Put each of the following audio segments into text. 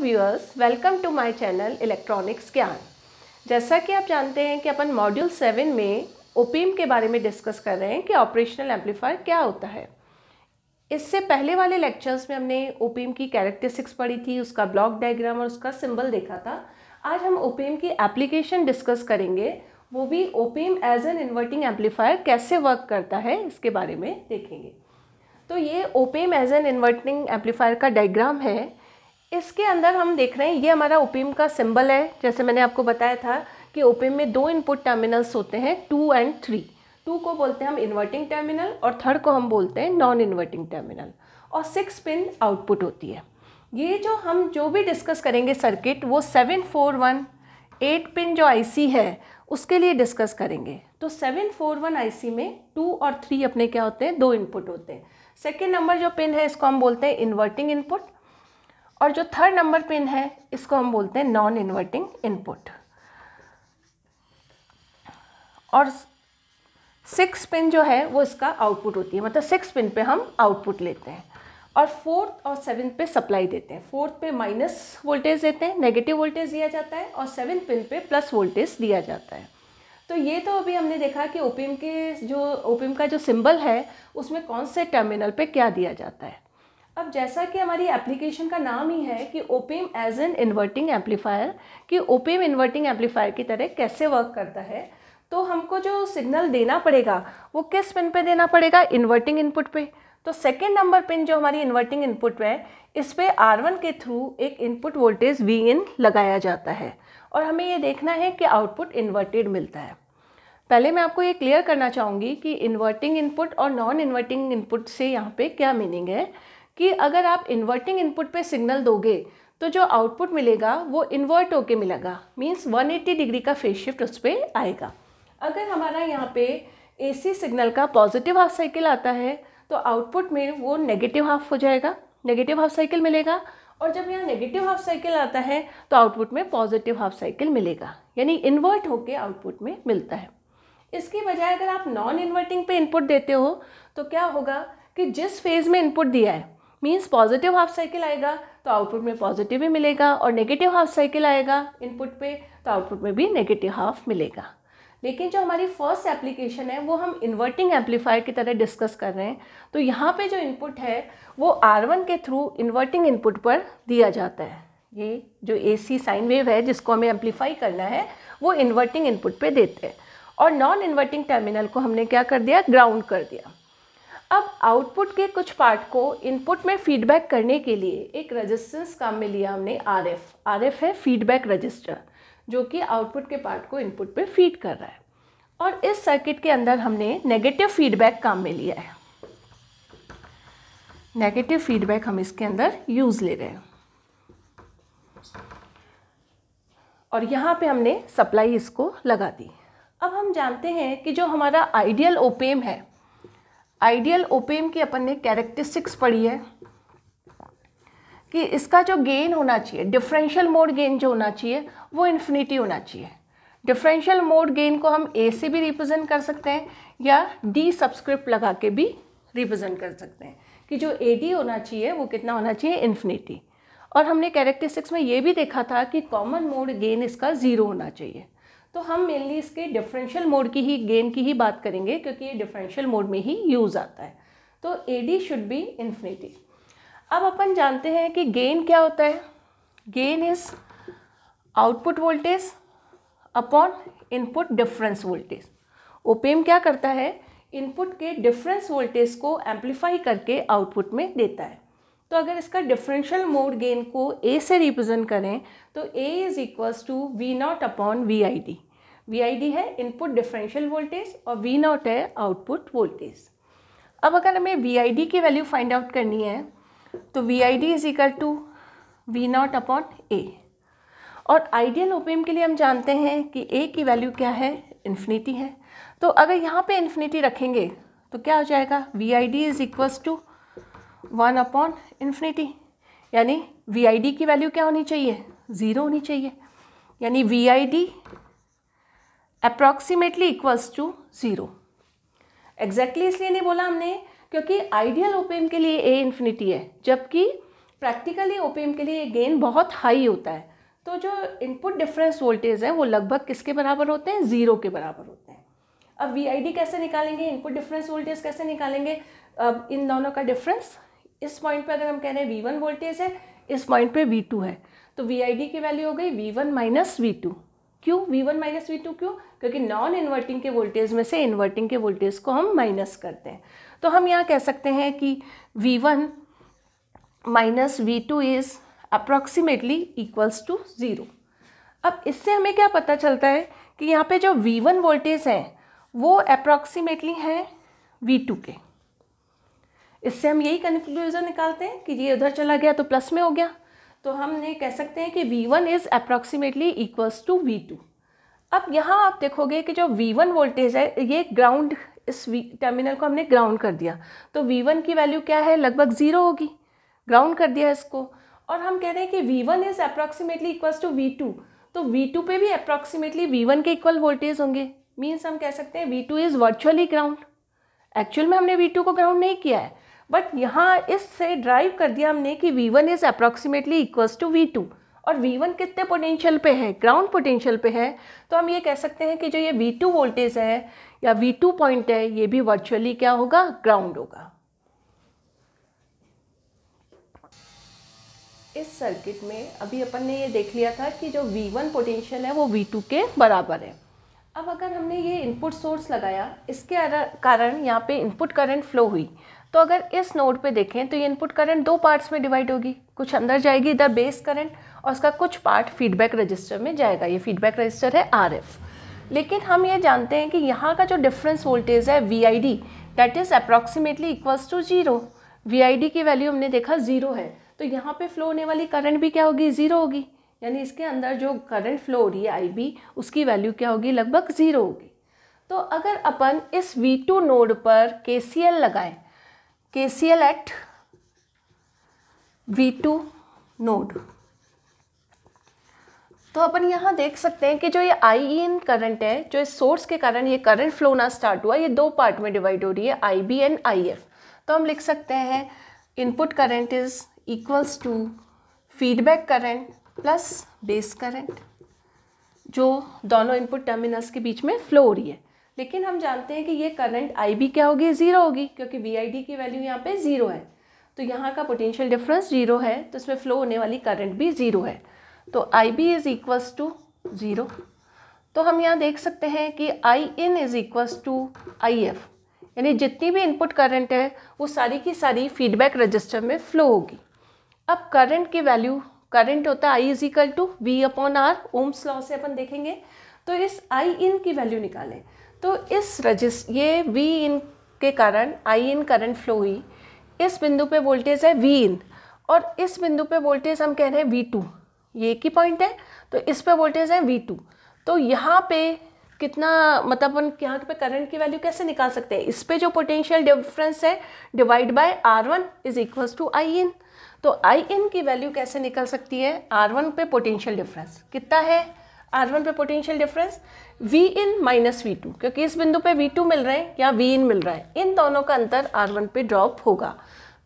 viewers welcome to my channel electronics Gyan जैसा कि आप जानते हैं कि अपन मॉड्यूल सेवन में ओपीएम के बारे में डिस्कस कर रहे हैं कि ऑपरेशनल एम्पलीफायर क्या होता है इससे पहले वाले लेक्चर्स में हमने ओपीएम की कैरेक्टरिस्टिक्स पढ़ी थी उसका ब्लॉक डायग्राम और उसका सिंबल देखा था आज हम ओपीएम की एप्लीकेशन डिस्कस करेंगे वो भी op amp as an inverting amplifier कैसे वर्क करता है इसके बारे में देखेंगे तो ये op amp as an inverting amplifier का डायग्राम है इसके अंदर हम देख रहे हैं ये हमारा ओपीएम का सिंबल है जैसे मैंने आपको बताया था कि ओपीएम में दो इनपुट टर्मिनल्स होते हैं टू एंड थ्री टू को बोलते हैं हम इन्वर्टिंग टर्मिनल और थर्ड को हम बोलते हैं नॉन इन्वर्टिंग टर्मिनल और सिक्स पिन आउटपुट होती है ये जो हम जो भी डिस्कस करेंगे सर्किट वो seven four one eight pin जो आईसी है उसके लिए डिस्कस करेंगे तो सेवन फोर वन आईसी में टू और थ्री अपने क्या होते हैं दो इनपुट होते हैं सेकेंड नंबर जो पिन है इसको हम बोलते हैं इन्वर्टिंग इनपुट और जो थर्ड नंबर पिन है इसको हम बोलते हैं नॉन इन्वर्टिंग इनपुट और सिक्स पिन जो है वो इसका आउटपुट होती है मतलब सिक्स पिन पे हम आउटपुट लेते हैं और फोर्थ और सेवन पे सप्लाई देते हैं फोर्थ पे माइनस वोल्टेज देते हैं नेगेटिव वोल्टेज दिया जाता है और सेवन पिन पे प्लस वोल्टेज दिया जाता है तो ये तो अभी हमने देखा कि ओपीएम के जो ओपीएम का जो सिंबल है उसमें कौन से टर्मिनल पे क्या दिया जाता है अब जैसा कि हमारी एप्लीकेशन का नाम ही है कि op amp as an inverting amplifier कि ओपेम इन्वर्टिंग एम्पलीफायर की तरह कैसे वर्क करता है तो हमको जो सिग्नल देना पड़ेगा वो किस पिन पे देना पड़ेगा इन्वर्टिंग इनपुट पे तो सेकेंड नंबर पिन जो हमारी इन्वर्टिंग इनपुट है इस पर आर वन के थ्रू एक इनपुट वोल्टेज वी इन लगाया जाता है और हमें ये देखना है कि आउटपुट इन्वर्टेड मिलता है पहले मैं आपको ये क्लियर करना चाहूँगी कि इन्वर्टिंग इनपुट और नॉन इन्वर्टिंग इनपुट से यहाँ पे क्या मीनिंग है कि अगर आप इन्वर्टिंग इनपुट पे सिग्नल दोगे तो जो आउटपुट मिलेगा वो इन्वर्ट होके मिलेगा मीन्स 180 डिग्री का फेस शिफ्ट उस पर आएगा अगर हमारा यहाँ पे एसी सिग्नल का पॉजिटिव हाफ साइकिल आता है तो आउटपुट में वो नेगेटिव हाफ हो जाएगा नेगेटिव हाफ साइकिल मिलेगा और जब यहाँ नेगेटिव हाफ साइकिल आता है तो आउटपुट में पॉजिटिव हाफ साइकिल मिलेगा यानी इन्वर्ट होके आउटपुट में मिलता है इसके बजाय अगर आप नॉन इन्वर्टिंग पे इनपुट देते हो तो क्या होगा कि जिस फेज़ में इनपुट दिया है मीन्स पॉजिटिव हाफ साइकिल आएगा तो आउटपुट में पॉजिटिव ही मिलेगा और नेगेटिव हाफ साइकिल आएगा इनपुट पे तो आउटपुट में भी नेगेटिव हाफ मिलेगा लेकिन जो हमारी फर्स्ट एप्लीकेशन है वो हम इन्वर्टिंग एम्पलीफायर की तरह डिस्कस कर रहे हैं तो यहाँ पे जो इनपुट है वो आर वन के थ्रू इन्वर्टिंग इनपुट पर दिया जाता है ये जो ए सी साइन वेव है जिसको हमें एम्पलीफाई करना है वो इन्वर्टिंग इनपुट पर देते हैं और नॉन इन्वर्टिंग टर्मिनल को हमने क्या कर दिया ग्राउंड कर दिया अब आउटपुट के कुछ पार्ट को इनपुट में फीडबैक करने के लिए एक रजिस्टेंस काम में लिया हमने आर एफ आर एफ है फीडबैक रजिस्टर जो कि आउटपुट के पार्ट को इनपुट पे फीड कर रहा है और इस सर्किट के अंदर हमने नेगेटिव फीडबैक काम में लिया है नेगेटिव फीडबैक हम इसके अंदर यूज़ ले रहे हैं और यहाँ पे हमने सप्लाई इसको लगा दी अब हम जानते हैं कि जो हमारा आइडियल ओपेम है आइडियल ओपेम की अपन ने कैरेक्टरिस्टिक्स पढ़ी है कि इसका जो गेन होना चाहिए डिफरेंशियल मोड गेन जो होना चाहिए वो इन्फिनिटी होना चाहिए डिफरेंशियल मोड गेन को हम ए से भी रिप्रेजेंट कर सकते हैं या डी सब्सक्रिप्ट लगा के भी रिप्रेजेंट कर सकते हैं कि जो ए डी होना चाहिए वो कितना होना चाहिए इन्फिनिटी और हमने कैरेक्टरिस्टिक्स में ये भी देखा था कि कॉमन मोड गेन इसका ज़ीरो होना चाहिए तो हम मेनली इसके डिफरेंशियल मोड की ही गेन की ही बात करेंगे क्योंकि ये डिफरेंशियल मोड में ही यूज़ आता है तो A D should be infinity अब अपन जानते हैं कि गेन क्या होता है gain is output voltage upon input difference voltage op amp क्या करता है इनपुट के डिफरेंस वोल्टेज को एम्पलीफाई करके आउटपुट में देता है तो अगर इसका डिफरेंशियल मोड गेन को ए से रिप्रेजेंट करें तो A is equals to V naught upon V I D V है इनपुट डिफरेंशियल वोल्टेज और वी नॉट है आउटपुट वोल्टेज अब अगर हमें वी की वैल्यू फाइंड आउट करनी है तो V I D is equal to V naught upon A और आइडियल ओपीएम के लिए हम जानते हैं कि ए की वैल्यू क्या है इन्फिनिटी है तो अगर यहाँ पे इन्फिनिटी रखेंगे तो क्या हो जाएगा V I D is equals to one upon infinity यानी वी आई डी की वैल्यू क्या होनी चाहिए ज़ीरो होनी चाहिए यानी V I D approximately equals to zero exactly इसलिए नहीं बोला हमने क्योंकि आइडियल ओपेम के लिए ए इन्फिनिटी है जबकि प्रैक्टिकली ओपेम के लिए गेन बहुत हाई होता है तो जो इनपुट डिफरेंस वोल्टेज है वो लगभग किसके बराबर होते हैं ज़ीरो के बराबर होते हैं अब वी कैसे निकालेंगे इनपुट डिफरेंस वोल्टेज कैसे निकालेंगे अब इन दोनों का डिफरेंस इस पॉइंट पे अगर हम कह रहे हैं वी वन वोल्टेज है इस पॉइंट पे वी टू है तो वी आई डी की वैल्यू हो गई V one minus V two क्यों V one minus V two क्यों क्योंकि नॉन इन्वर्टिंग के वोल्टेज में से इन्वर्टिंग के वोल्टेज को हम माइनस करते हैं तो हम यहाँ कह सकते हैं कि V one minus V two is approximately equals to zero अब इससे हमें क्या पता चलता है कि यहाँ पे जो वी वन वोल्टेज हैं वो अप्रॉक्सीमेटली हैं वी टू के इससे हम यही कन्फ्यूज़न निकालते हैं कि ये उधर चला गया तो प्लस में हो गया तो हम ये कह सकते हैं कि V1 one is approximately equals to V two अब यहाँ आप देखोगे कि जो V1 वोल्टेज है ये ग्राउंड इस टर्मिनल को हमने ग्राउंड कर दिया तो V1 की वैल्यू क्या है लगभग ज़ीरो होगी ग्राउंड कर दिया इसको और हम कह रहे हैं कि V1 one is approximately equals to V two तो वी टू पे भी अप्रॉक्सीमेटली वी वन के इक्वल वोल्टेज होंगे मीन्स हम कह सकते हैं V two is virtually ground actual में हमने वी टू को ग्राउंड नहीं किया है बट यहाँ इससे ड्राइव कर दिया हमने कि V one is approximately equals to V two और वी वन कितने पोटेंशियल पे है ग्राउंड पोटेंशियल पे है तो हम ये कह सकते हैं कि जो ये वी टू वोल्टेज है या वी टू पॉइंट है ये भी वर्चुअली क्या होगा ग्राउंड होगा इस सर्किट में अभी अपन ने ये देख लिया था कि जो वी वन पोटेंशियल है वो वी टू के बराबर है अब अगर हमने ये इनपुट सोर्स लगाया इसके कारण यहाँ पे इनपुट करंट फ्लो हुई तो अगर इस नोड पे देखें तो ये इनपुट करंट दो पार्ट्स में डिवाइड होगी कुछ अंदर जाएगी इधर बेस करंट और उसका कुछ पार्ट फीडबैक रजिस्टर में जाएगा ये फीडबैक रजिस्टर है आर लेकिन हम ये जानते हैं कि यहाँ का जो डिफरेंस वोल्टेज है V I D that is approximately equals to zero V I D की वैल्यू हमने देखा ज़ीरो है तो यहाँ पे फ्लो होने वाली करंट भी क्या होगी ज़ीरो होगी यानी इसके अंदर जो करंट फ्लो हो रही है आई बी उसकी वैल्यू क्या होगी लगभग ज़ीरो होगी तो अगर अपन इस वी टू नोड पर के सी एल लगाएँ K C L at V two node तो अपन यहाँ देख सकते हैं कि जो ये आई इन करंट है जो इस सोर्स के कारण ये करंट फ्लो ना स्टार्ट हुआ ये दो पार्ट में डिवाइड हो रही है I B and I F तो हम लिख सकते हैं input current is equals to feedback current plus base current जो दोनों इनपुट टर्मिनल्स के बीच में फ्लो हो रही है लेकिन हम जानते हैं कि ये करंट आई बी क्या होगी ज़ीरो होगी क्योंकि वी आई डी की वैल्यू यहाँ पे ज़ीरो है तो यहाँ का पोटेंशियल डिफरेंस ज़ीरो है तो इसमें फ़्लो होने वाली करंट भी ज़ीरो है तो I B is equals to zero तो हम यहाँ देख सकते हैं कि I in is equals to I F यानी जितनी भी इनपुट करंट है वो सारी की सारी फीडबैक रजिस्टर में फ़्लो होगी अब करंट की वैल्यू करंट होता है I is equal to V upon R ohm's law से अपन देखेंगे तो इस आई इन की वैल्यू निकालें तो इस रजिस्ट ये वी इन के कारण आई इन करंट फ्लो हुई इस बिंदु पे वोल्टेज है वी इन और इस बिंदु पे वोल्टेज हम कह रहे हैं वी टू ये एक ही पॉइंट है तो इस पे वोल्टेज है वी टू तो यहाँ पे कितना मतलब हम यहाँ पे करंट की वैल्यू कैसे निकाल सकते हैं इस पे जो पोटेंशियल डिफरेंस है divide by R one is equals to I in तो आई इन की वैल्यू कैसे निकल सकती है आर वन पे पोटेंशियल डिफरेंस कितना है आर वन पे potential difference V in minus V two क्योंकि इस बिंदु पे वी टू मिल रहे हैं या वी इन मिल रहा है इन दोनों का अंतर आर वन पे ड्रॉप होगा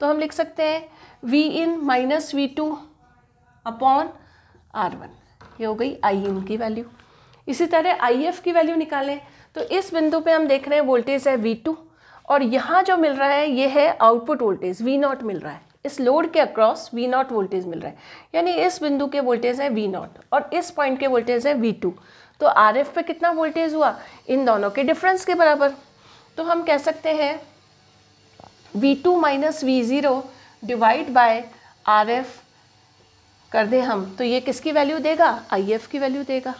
तो हम लिख सकते हैं V in minus V two upon R one ये हो गई आई इन की वैल्यू इसी तरह आई एफ की वैल्यू निकालें तो इस बिंदु पे हम देख रहे हैं वोल्टेज है वी टू और यहाँ जो मिल रहा है ये है आउटपुट वोल्टेज वी नॉट मिल रहा है इस लोड के अक्रॉस वी नॉट वोल्टेज मिल रहा है यानी इस बिंदु के वोल्टेज है वी नॉट और इस पॉइंट के वोल्टेज है वी टू तो आर एफ पे कितना वोल्टेज हुआ इन दोनों के डिफरेंस के बराबर तो हम कह सकते हैं V two minus V zero divide by R F कर दें हम तो ये किसकी वैल्यू देगा आई एफ की वैल्यू देगा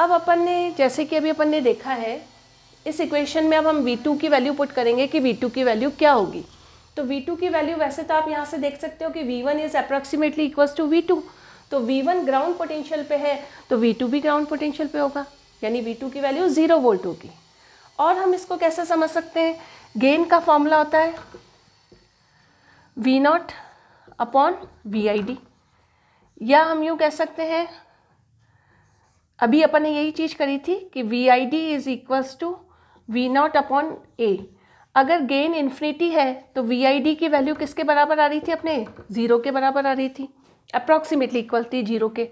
अब अपन ने जैसे कि अभी अपन ने देखा है इस इक्वेशन में अब हम वी टू की वैल्यू पुट करेंगे कि वी टू की वैल्यू क्या होगी तो वी टू की वैल्यू वैसे तो आप यहाँ से देख सकते हो कि V one is approximately equals to V two तो V1 ग्राउंड पोटेंशियल पे है तो V2 भी ग्राउंड पोटेंशियल पे होगा यानी V2 की वैल्यू ज़ीरो वोल्ट होगी और हम इसको कैसे समझ सकते हैं गेन का फॉर्मूला होता है V naught upon V I D या हम यूँ कह सकते हैं अभी अपन ने यही चीज़ करी थी कि V I D is equals to V naught upon A अगर गेन इन्फिनिटी है तो वी आई डी की वैल्यू किसके बराबर आ रही थी अपने ज़ीरो के बराबर आ रही थी अप्रॉक्सीमेटली इक्वल थी जीरो के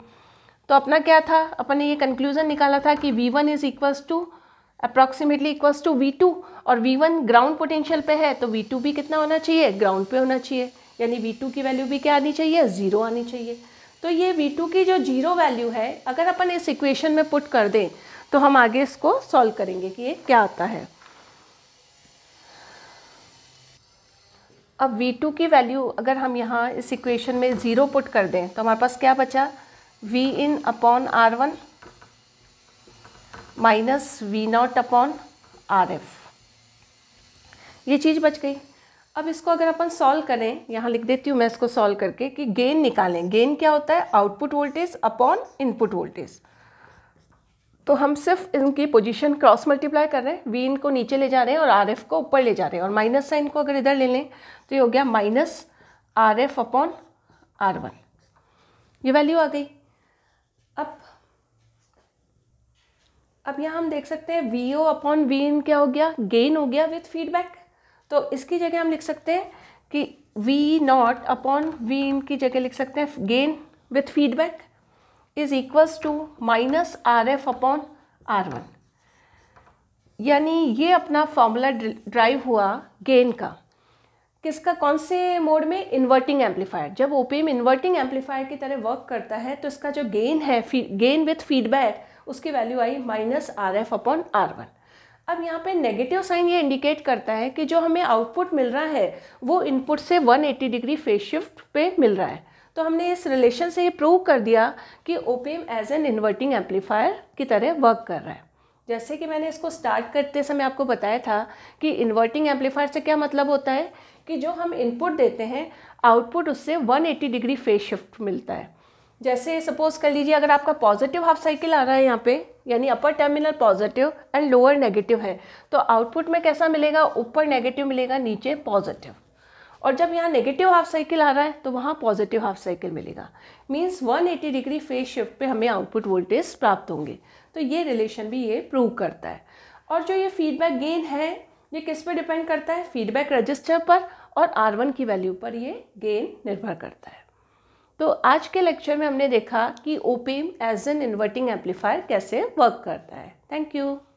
तो अपना क्या था अपन ने ये कंक्लूजन निकाला था कि V one is equals to approximately equals to V two और वी वन ग्राउंड पोटेंशियल पे है तो वी टू भी कितना होना चाहिए ग्राउंड पे होना चाहिए यानी वी टू की वैल्यू भी क्या आनी चाहिए ज़ीरो आनी चाहिए तो ये वी टू की जो जीरो वैल्यू है अगर अपन इस इक्वेशन में पुट कर दें तो हम आगे इसको सॉल्व करेंगे कि ये क्या आता है अब V2 की वैल्यू अगर हम यहाँ इस इक्वेशन में ज़ीरो पुट कर दें तो हमारे पास क्या बचा V in upon R one minus V naught upon R F ये चीज़ बच गई अब इसको अगर अपन सॉल्व करें यहाँ लिख देती हूँ मैं इसको सॉल्व करके कि गेन निकालें गेन क्या होता है output voltage upon input voltage तो हम सिर्फ इनकी पोजीशन क्रॉस मल्टीप्लाई कर रहे हैं वी इन को नीचे ले जा रहे हैं और आर एफ को ऊपर ले जा रहे हैं और माइनस साइन को अगर इधर ले लें तो ये हो गया minus R F upon R one ये वैल्यू आ गई अब अब यहाँ हम देख सकते हैं V O upon V in क्या हो गया गेन हो गया विथ फीडबैक तो इसकी जगह हम लिख सकते हैं कि V naught upon V in की जगह लिख सकते हैं gain with feedback is equals to minus R F upon R one यानी ये अपना फॉर्मूला ड्राइव हुआ गेन का किसका कौन से मोड में इन्वर्टिंग एम्पलीफायर जब O P M inverting amplifier की तरह वर्क करता है तो इसका जो गेन है गेन विथ फीडबैक उसकी value I minus R F upon R one अब यहाँ पे नेगेटिव साइन ये इंडिकेट करता है कि जो हमें आउटपुट मिल रहा है वो इनपुट से 180 डिग्री फेस शिफ्ट पे मिल रहा है तो हमने इस रिलेशन से ये प्रूव कर दिया कि op amp as an inverting amplifier की तरह वर्क कर रहा है जैसे कि मैंने इसको स्टार्ट करते समय आपको बताया था कि इन्वर्टिंग एम्पलीफायर से क्या मतलब होता है कि जो हम इनपुट देते हैं आउटपुट उससे 180 डिग्री फेज शिफ्ट मिलता है जैसे सपोज कर लीजिए अगर आपका पॉजिटिव हाफ साइकिल आ रहा है यहाँ पे यानी upper terminal positive and lower negative है तो आउटपुट में कैसा मिलेगा ऊपर नेगेटिव मिलेगा नीचे पॉजिटिव और जब यहाँ नेगेटिव हाफ साइकिल आ रहा है तो वहाँ पॉजिटिव हाफ साइकिल मिलेगा मीन्स 180 डिग्री फेज शिफ्ट पे हमें आउटपुट वोल्टेज प्राप्त होंगे तो ये रिलेशन भी ये प्रूव करता है और जो ये फीडबैक गेन है ये किस पे डिपेंड करता है फीडबैक रजिस्टर पर और आर की वैल्यू पर ये गेन निर्भर करता है तो आज के लेक्चर में हमने देखा कि op amp as an inverting amplifier कैसे वर्क करता है थैंक यू